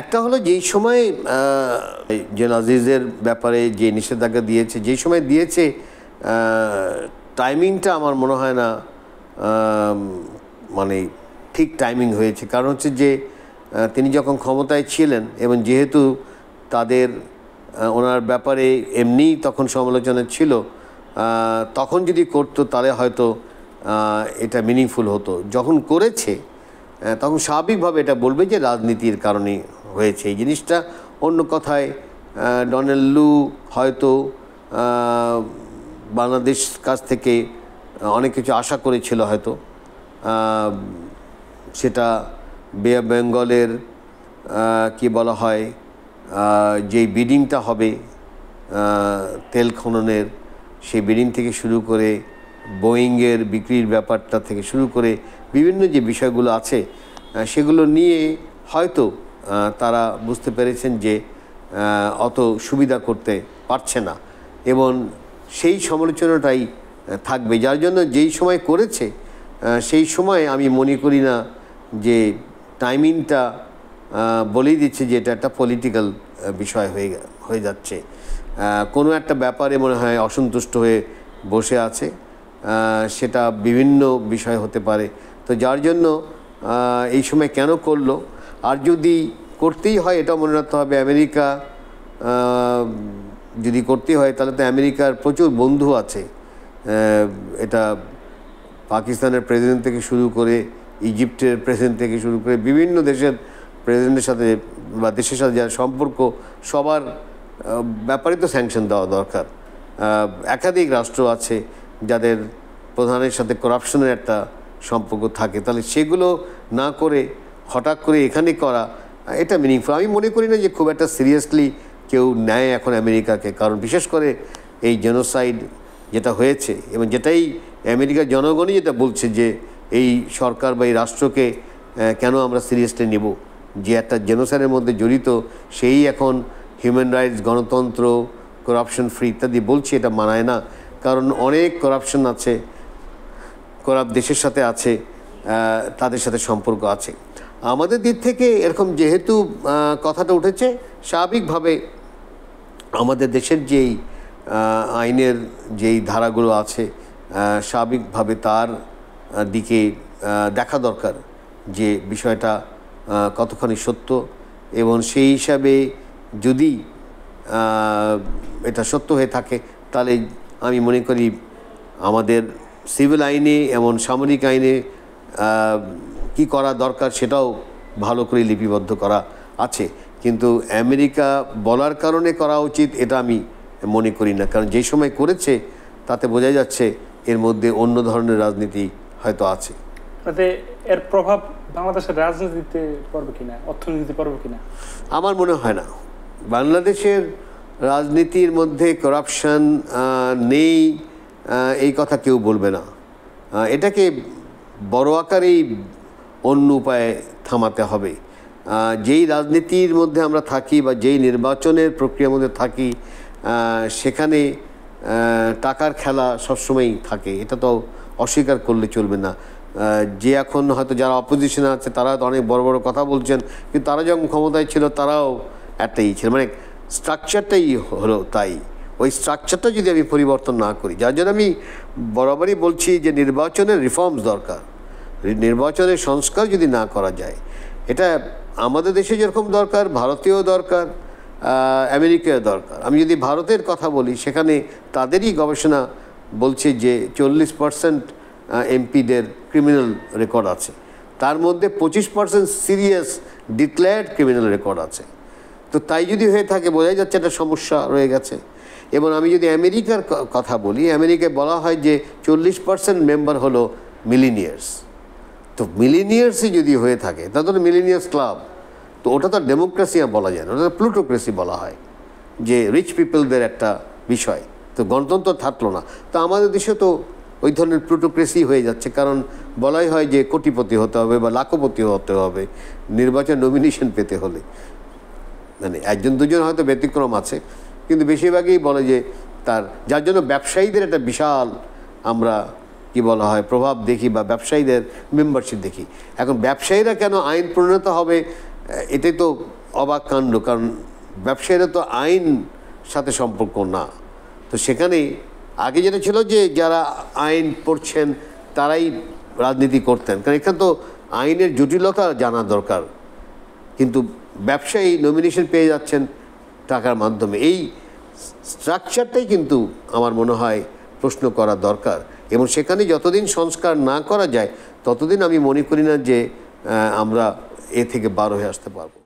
একটা হলো যেই সময় যে নাজিজের ব্যাপারে যে নিষেধাজ্ঞা দিয়েছে যেই সময় দিয়েছে টাইমিংটা আমার মনে হয় না মানে ঠিক টাইমিং হয়েছে কারণ হচ্ছে যে তিনি যখন ক্ষমতায় ছিলেন এবং যেহেতু তাদের ওনার ব্যাপারে এমনি তখন সমালোচনা ছিল তখন যদি করতো তাহলে হয়তো এটা মিনিংফুল হতো যখন করেছে তখন স্বাভাবিকভাবে এটা বলবে যে রাজনীতির কারণে হয়েছে এই জিনিসটা অন্য কথায় ডনেল লু হয়তো বাংলাদেশ কাছ থেকে অনেক কিছু আশা করেছিল হয়তো সেটা বেয়া বেঙ্গলের কি বলা হয় যেই বিডিংটা হবে তেল খননের সেই বিডিং থেকে শুরু করে বোয়িংয়ের বিক্রির ব্যাপারটা থেকে শুরু করে বিভিন্ন যে বিষয়গুলো আছে সেগুলো নিয়ে হয়তো তারা বুঝতে পেরেছেন যে অত সুবিধা করতে পারছে না এবং সেই সমালোচনাটাই থাকবে যার জন্য যেই সময় করেছে সেই সময় আমি মনে করি না যে টাইমিংটা বলেই দিচ্ছে যে এটা একটা পলিটিক্যাল বিষয় হয়ে হয়ে যাচ্ছে কোনো একটা ব্যাপারে মনে হয় অসন্তুষ্ট হয়ে বসে আছে সেটা বিভিন্ন বিষয় হতে পারে তো যার জন্য এই সময় কেন করলো আর যদি করতেই হয় এটা মনে রাখতে হবে আমেরিকা যদি করতে হয় তাহলে তো আমেরিকার প্রচুর বন্ধু আছে এটা পাকিস্তানের প্রেসিডেন্ট থেকে শুরু করে ইজিপ্টের প্রেসিডেন্ট থেকে শুরু করে বিভিন্ন দেশের প্রেসিডেন্টের সাথে বা দেশের সাথে যার সম্পর্ক সবার ব্যাপারে তো স্যাংশন দেওয়া দরকার একাধিক রাষ্ট্র আছে যাদের প্রধানের সাথে করাপশনের একটা সম্পর্ক থাকে তাহলে সেগুলো না করে হঠাৎ করে এখানে করা এটা মিনিংফুল আমি মনে করি না যে খুব একটা সিরিয়াসলি কেউ নেয় এখন আমেরিকাকে কারণ বিশেষ করে এই জেনোসাইড যেটা হয়েছে এবং যেটাই আমেরিকার জনগণই যেটা বলছে যে এই সরকার বা এই রাষ্ট্রকে কেন আমরা সিরিয়াসলি নেব যে একটা জেনোসাইডের মধ্যে জড়িত সেই এখন হিউম্যান রাইটস গণতন্ত্র করাপশন ফ্রি ইত্যাদি বলছি এটা মানায় না কারণ অনেক করাপশন আছে করাপ দেশের সাথে আছে তাদের সাথে সম্পর্ক আছে আমাদের দিক থেকে এরকম যেহেতু কথাটা উঠেছে স্বাভাবিকভাবে আমাদের দেশের যেই আইনের যেই ধারাগুলো আছে স্বাভাবিকভাবে তার দিকে দেখা দরকার যে বিষয়টা কতখানি সত্য এবং সেই হিসাবে যদি এটা সত্য হয়ে থাকে তাহলে আমি মনে করি আমাদের সিভিল আইনে এবং সামরিক আইনে কি করা দরকার সেটাও ভালো করে লিপিবদ্ধ করা আছে কিন্তু আমেরিকা বলার কারণে করা উচিত এটা আমি মনে করি না কারণ যে সময় করেছে তাতে বোঝা যাচ্ছে এর মধ্যে অন্য ধরনের রাজনীতি হয়তো আছে এর প্রভাব বাংলাদেশের রাজনীতিতে পড়বে কিনা অর্থনীতিতে পড়বে কিনা আমার মনে হয় না বাংলাদেশের রাজনীতির মধ্যে করাপশান নেই এই কথা কেউ বলবে না এটাকে বড় আকারেই অন্য উপায়ে থামাতে হবে যেই রাজনীতির মধ্যে আমরা থাকি বা যেই নির্বাচনের প্রক্রিয়ার মধ্যে থাকি সেখানে টাকার খেলা সবসময়ই থাকে এটা তো অস্বীকার করলে চলবে না যে এখন হয়তো যারা অপোজিশনে আছে তারা তো অনেক বড় বড় কথা বলছেন কিন্তু তারা যখন ক্ষমতায় ছিল তারাও একটাই ইয়ে ছিল মানে স্ট্রাকচারটাই হলো তাই ওই স্ট্রাকচারটা যদি আমি পরিবর্তন না করি যার জন্য আমি বরাবরই বলছি যে নির্বাচনের রিফর্মস দরকার নির্বাচনের সংস্কার যদি না করা যায় এটা আমাদের দেশে যেরকম দরকার ভারতীয় দরকার আমেরিকার দরকার আমি যদি ভারতের কথা বলি সেখানে তাদেরই গবেষণা বলছে যে চল্লিশ পার্সেন্ট এমপিদের ক্রিমিনাল রেকর্ড আছে তার মধ্যে পঁচিশ percent serious declared criminal record আছে তো তাই যদি হয়ে থাকে বোঝাই যাচ্ছে একটা সমস্যা রয়ে গেছে এবং আমি যদি আমেরিকার কথা বলি আমেরিকায় বলা হয় যে চল্লিশ পার্সেন্ট মেম্বার হলো মিলিনিয়ার্স তো মিলিনিয়ার্সই যদি হয়ে থাকে তা তো মানে মিলিনিয়ার্স ক্লাব তো ওটা তো ডেমোক্রেসি বলা যায় না ওটা প্লুটোক্রেসি বলা হয় যে রিচ পিপলদের একটা বিষয় তো গণতন্ত্র থাকলো না তো আমাদের দেশে তো ওই ধরনের প্লুটোক্রেসি হয়ে যাচ্ছে কারণ বলাই হয় যে কোটিপতি হতে হবে বা লাখপতি হতে হবে নির্বাচন নমিনেশন পেতে হলে মানে একজন দুজন হয়তো ব্যতিক্রম আছে কিন্তু বেশিরভাগই বলে যে তার যার জন্য ব্যবসায়ীদের একটা বিশাল আমরা কি বলা হয় প্রভাব দেখি বা ব্যবসায়ীদের মেম্বারশিপ দেখি এখন ব্যবসায়ীরা কেন আইন প্রণীত হবে এটাই তো অবাক কাণ্ড কারণ ব্যবসায়ীরা তো আইন সাথে সম্পর্ক না তো সেখানে আগে যেটা ছিল যে যারা আইন পড়ছেন তারাই রাজনীতি করতেন কারণ এখানে তো আইনের জটিলতা জানা দরকার কিন্তু ব্যবসায়ী নমিনেশন পেয়ে যাচ্ছেন টাকার মাধ্যমে এই স্ট্রাকচারটাই কিন্তু আমার মনে হয় প্রশ্ন করা দরকার এবং সেখানে যতদিন সংস্কার না করা যায় ততদিন আমি মনে করি না যে আমরা এ থেকে বার হয়ে আসতে পারবো